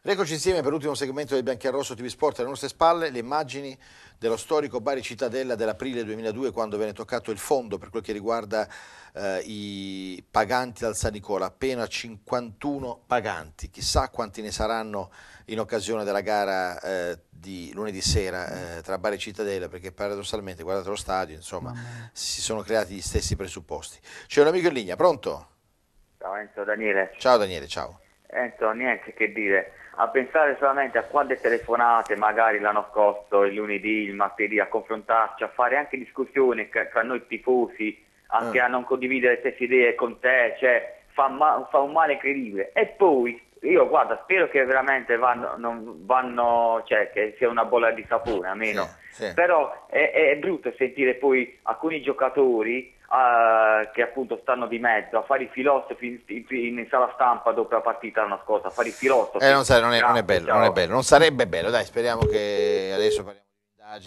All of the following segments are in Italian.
Eccoci insieme per l'ultimo segmento del Bianchi Bianchiarrosso TV Sport alle nostre spalle le immagini dello storico Bari Cittadella dell'aprile 2002 quando venne toccato il fondo per quel che riguarda eh, i paganti dal San Nicola, appena 51 paganti, chissà quanti ne saranno in occasione della gara eh, di lunedì sera eh, tra Bari e Cittadella perché paradossalmente guardate lo stadio, insomma, si sono creati gli stessi presupposti. C'è un amico in linea, pronto? Ciao Enzo Daniele. Ciao Daniele, ciao. Enzo, niente che dire a pensare solamente a quante telefonate magari l'hanno scorso il lunedì, il martedì, a confrontarci, a fare anche discussioni tra noi tifosi, anche ah. a non condividere le stesse idee con te, cioè fa, ma fa un male incredibile. E poi io guarda, spero che veramente vanno, non vanno cioè che sia una bolla di sapone, almeno. Sì, sì. Però è, è, brutto sentire poi alcuni giocatori uh, che appunto stanno di mezzo a fare i filosofi in, in, in sala stampa dopo la partita l'anno scorso, a fare i filosofi. Eh, non, sai, non, è, non, è bello, non è bello, non sarebbe bello, dai, speriamo che adesso parliamo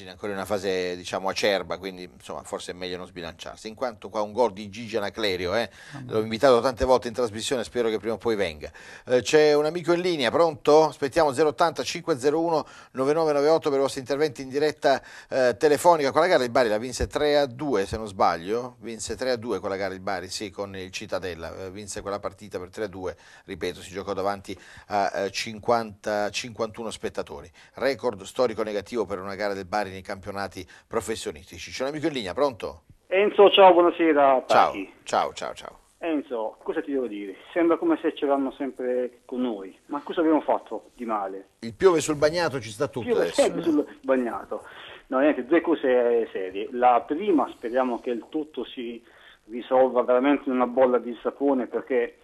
ancora in una fase diciamo acerba, quindi insomma forse è meglio non sbilanciarsi. In quanto qua un gol di Gigi Anaclerio, eh, l'ho invitato tante volte in trasmissione, spero che prima o poi venga. Eh, c'è un amico in linea, pronto? Aspettiamo 080 501 9998 per i vostri interventi in diretta eh, telefonica. Quella gara il Bari la vinse 3 a 2 se non sbaglio, vinse 3 a 2 quella gara il Bari, sì, con il Cittadella, eh, vinse quella partita per 3 a 2, ripeto, si giocò davanti a 50, eh, 51 spettatori. Record storico negativo per una gara del Bari nei campionati professionistici. C'è un amico in linea, pronto? Enzo, ciao, buonasera. Ciao, ciao, ciao, ciao. Enzo, cosa ti devo dire? Sembra come se ce l'hanno sempre con noi, ma cosa abbiamo fatto di male? Il piove sul bagnato ci sta tutto piove adesso. Piove sul bagnato. No, niente, due cose serie. La prima, speriamo che il tutto si risolva veramente in una bolla di sapone perché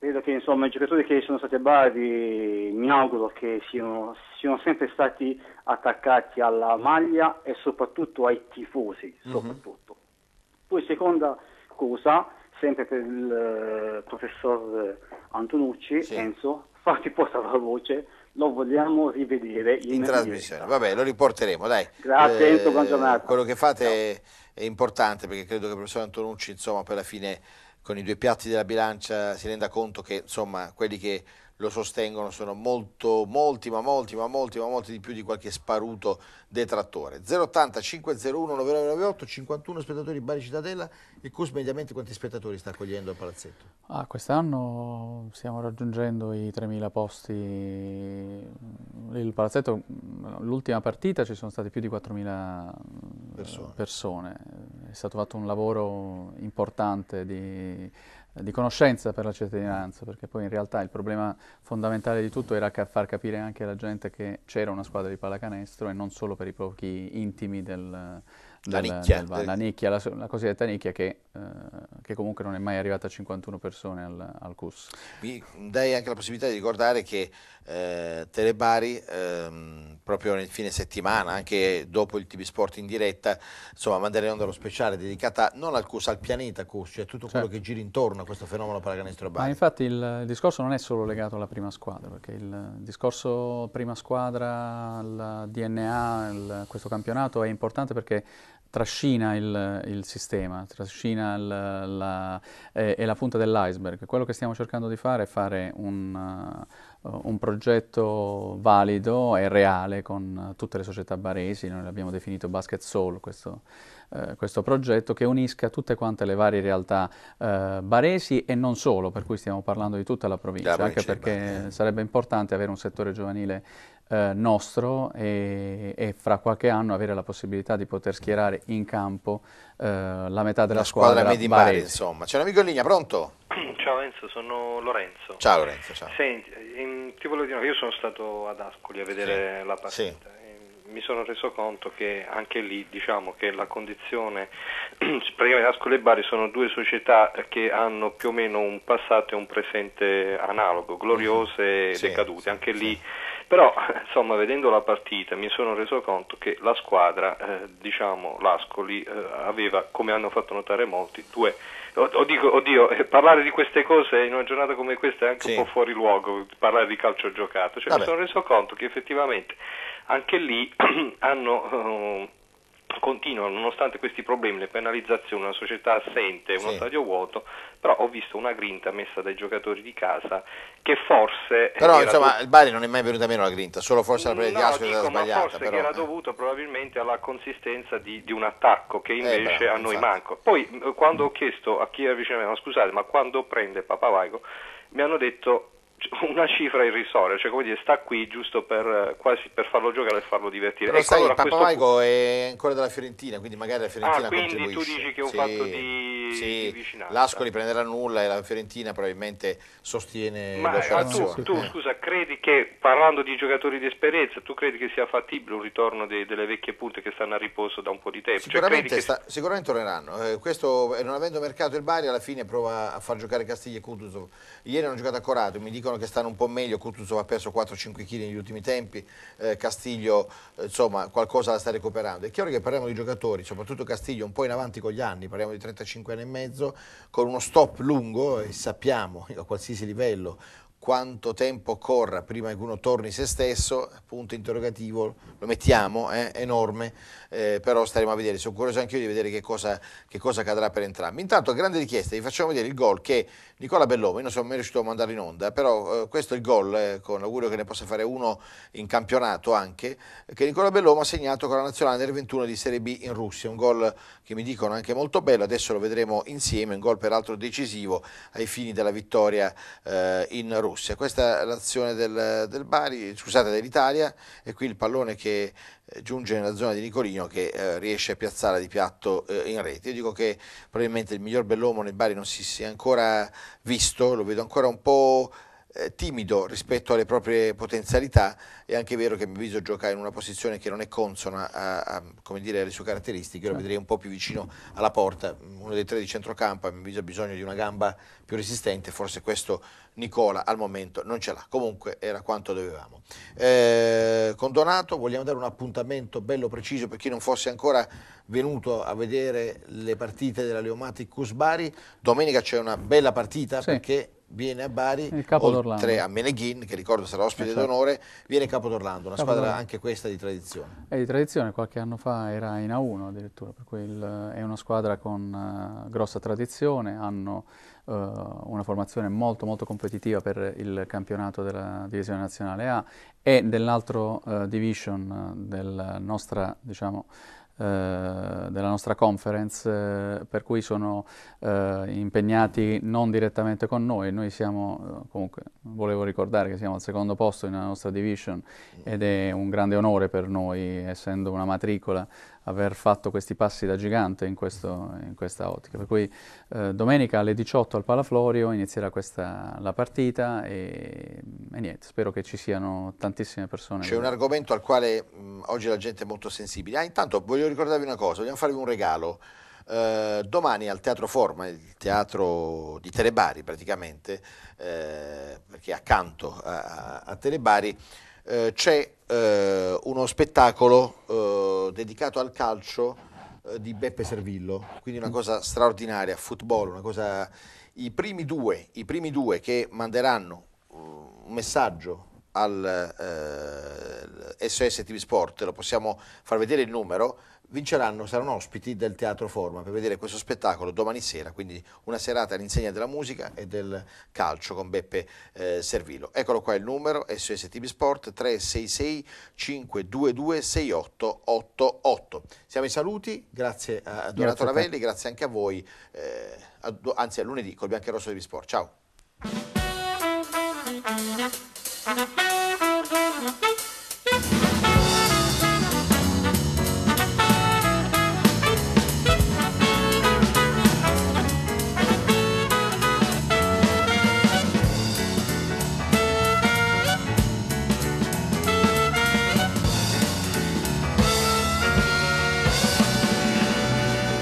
Vedo che insomma, i giocatori che sono stati a Bari mi auguro che siano, siano sempre stati attaccati alla maglia e soprattutto ai tifosi. Mhm. Soprattutto. Mm-hmm. Poi seconda cosa, sempre per il uh, professor Antonucci, sì. Enzo, farti portare la voce, lo vogliamo rivedere in, in trasmissione. Diretta. Vabbè, lo riporteremo, dai. Grazie eh, Enzo, buongiorno. Quello che fate Ciao. è importante perché credo che il professor Antonucci, insomma, per la fine con i due piatti della bilancia si renda conto che insomma quelli che lo sostengono sono molto, molti, ma molti, ma molti, ma molti di più di qualche sparuto detrattore. 080 501 9998 51 spettatori Bari Cittadella, il CUS mediamente quanti spettatori sta accogliendo al palazzetto? Ah, quest'anno stiamo raggiungendo i 3.000 posti, il palazzetto, l'ultima partita ci sono state più di 4.000 persone. Eh, persone. è stato fatto un lavoro importante di di conoscenza per la cittadinanza, perché poi in realtà il problema fondamentale di tutto era far capire anche alla gente che c'era una squadra di pallacanestro e non solo per i pochi intimi del, la nicchia, del del... La, nicchia la, la, cosiddetta nicchia che, eh, che, comunque non è mai arrivata a 51 persone al, al, CUS. Mi dai anche la possibilità di ricordare che eh, Telebari ehm, proprio nel fine settimana, anche dopo il TV Sport in diretta, insomma mandare in onda lo speciale dedicata non al CUS, al pianeta CUS, cioè tutto certo. quello che gira intorno a questo fenomeno pallacanestro Bari. Ma infatti il, il, discorso non è solo legato alla prima squadra, perché il discorso prima squadra, al DNA, il, questo campionato è importante perché trascina il, il, sistema, trascina la, la, è, è, la punta dell'iceberg. Quello che stiamo cercando di fare è fare un, uh, un progetto valido e reale con tutte le società baresi, noi l'abbiamo definito Basket Soul, questo, uh, questo, progetto che unisca tutte quante le varie realtà uh, baresi e non solo, per cui stiamo parlando di tutta la provincia, la anche perché sarebbe importante avere un settore giovanile eh, nostro e, e, fra qualche anno avere la possibilità di poter schierare in campo eh, la metà della la squadra, squadra in mare, insomma. C'è un amico in linea, pronto? Ciao Enzo, sono Lorenzo. Ciao Lorenzo, ciao. Senti, in, ti volevo dire io sono stato ad Ascoli a vedere sì. la partita. Sì mi sono reso conto che anche lì diciamo che la condizione praticamente Ascoli e Bari sono due società che hanno più o meno un passato e un presente analogo, gloriose mm-hmm. e sì, decadute, anche lì sì però insomma vedendo la partita mi sono reso conto che la squadra, eh, diciamo l'Ascoli, eh, aveva, come hanno fatto notare molti, due... Oddio, oddio, eh, parlare di queste cose in una giornata come questa è anche sì. un po' fuori luogo, parlare di calcio giocato, cioè, mi sono reso conto che effettivamente anche lì hanno eh, continuano nonostante questi problemi, le penalizzazioni, una società assente, uno sì. stadio vuoto, però ho visto una grinta messa dai giocatori di casa che forse... Però insomma do... il Bari non è mai venuta meno la grinta, solo forse la presa no, di Ascoli dico, è stata sbagliata. Forse però... che era eh. dovuto probabilmente alla consistenza di, di un attacco che eh, invece eh, però, a noi infatti. manca. Poi eh, quando ho chiesto a chi era vicino a me, ma scusate, ma quando prende Papa Papavaico, mi hanno detto una cifra irrisoria, cioè come dire, sta qui giusto per, eh, quasi per farlo giocare e farlo divertire. Però ecco, sai, allora, Papamaico punto... è ancora della Fiorentina, quindi magari la Fiorentina ah, quindi tu dici che è un sì. fatto di sì, di vicinanza. L'Ascoli prenderà nulla e la Fiorentina probabilmente sostiene Ma l'operazione. Ah, tu, tu eh. scusa, credi che parlando di giocatori di esperienza, tu credi che sia fattibile un ritorno de, delle vecchie punte che stanno a riposo da un po' di tempo? Cioè, sicuramente, cioè, sta, che... sicuramente torneranno. Eh, questo, eh, non avendo mercato il Bari, alla fine prova a far giocare Castiglia e Kutuzov. Ieri hanno giocato a Corato, mi dicono che stanno un po' meglio, Kutuzov ha perso 4-5 kg negli ultimi tempi, eh, Castiglio eh, insomma qualcosa la sta recuperando. È chiaro che parliamo di giocatori, soprattutto Castiglio un po' in avanti con gli anni, parliamo di 35 anni e mezzo con uno stop lungo e sappiamo a qualsiasi livello quanto tempo occorra prima che uno torni se stesso, punto interrogativo, lo mettiamo, è eh, enorme, eh, però staremo a vedere, sono curioso anche io di vedere che cosa, che cosa cadrà per entrambi. Intanto, grande richiesta, vi facciamo vedere il gol che Nicola Bellomo, io non sono mai riuscito a mandarlo in onda, però eh, questo è il gol, eh, con l'augurio che ne possa fare uno in campionato anche, che Nicola Bellomo ha segnato con la nazionale del 21 di Serie B in Russia, un gol che mi dicono anche molto bello, adesso lo vedremo insieme, un gol peraltro decisivo ai fini della vittoria eh, in Russia. Russia. Questa è l'azione del, del Bari, scusate, dell'Italia e qui il pallone che eh, giunge nella zona di Nicolino che eh, riesce a piazzare di piatto eh, in rete. Io dico che probabilmente il miglior bell'uomo nel Bari non si sia ancora visto, lo vedo ancora un po' eh, timido rispetto alle proprie potenzialità, è anche vero che a mio avviso gioca in una posizione che non è consona a, a, dire, alle sue caratteristiche, io lo certo. vedrei un po' più vicino alla porta, uno dei tre di centrocampo a mio avviso ha bisogno di una gamba più resistente, forse questo Nicola al momento non ce l'ha, comunque era quanto dovevamo. Eh, con Donato vogliamo dare un appuntamento bello preciso per chi non fosse ancora venuto a vedere le partite della Leomatic Cusbari, domenica c'è una bella partita sì. perché viene a Bari, il capo oltre a Meneghin, che ricordo sarà ospite esatto. d'onore, viene capo d'Orlando, una capo squadra anche questa di tradizione. È di tradizione, qualche anno fa era in A1 addirittura, per cui il, è una squadra con uh, grossa tradizione, hanno uh, una formazione molto molto competitiva per il campionato della divisione nazionale A e dell'altro uh, division del nostra, diciamo, eh, della nostra conference, per cui sono eh, impegnati non direttamente con noi. Noi siamo, comunque, volevo ricordare che siamo al secondo posto nella nostra division ed è un grande onore per noi, essendo una matricola aver fatto questi passi da gigante in, questo, in questa ottica. Per cui eh, domenica alle 18 al Palaflorio inizierà questa, la partita e, e, niente, spero che ci siano tantissime persone. C'è un argomento al quale mh, oggi la gente è molto sensibile. Ah, intanto voglio ricordarvi una cosa, vogliamo farvi un regalo. Uh, domani al Teatro Forma, il teatro di Telebari praticamente, uh, perché accanto a, a, a Telebari, eh, c'è eh, uno spettacolo eh, dedicato al calcio eh, di Beppe Servillo, quindi una mm. cosa straordinaria, football, una cosa... I primi due, i primi due che manderanno un messaggio al SOS TV Sport, lo possiamo far vedere il numero, vinceranno, saranno ospiti del Teatro Forma per vedere questo spettacolo domani sera, quindi una serata all'insegna della musica e del calcio con Beppe eh, Servillo. Eccolo qua il numero, SOS TV Sport 366 522 6888. Siamo i saluti, grazie a Donato grazie Ravelli, grazie anche a voi, eh, a, anzi a lunedì col Biancherosso TV Sport. Ciao!